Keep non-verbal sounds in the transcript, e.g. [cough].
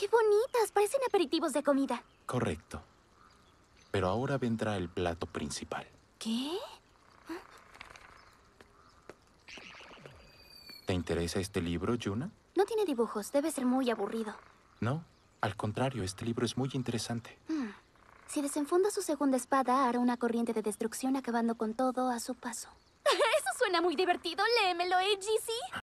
¡Qué bonitas! Parecen aperitivos de comida. Correcto. Pero ahora vendrá el plato principal. ¿Qué? ¿Te interesa este libro, Yuna? No tiene dibujos. Debe ser muy aburrido. No. Al contrario, este libro es muy interesante. Hmm. Si desenfunda su segunda espada, hará una corriente de destrucción acabando con todo a su paso. [laughs] Eso suena muy divertido. Léemelo, ¿eh, GC?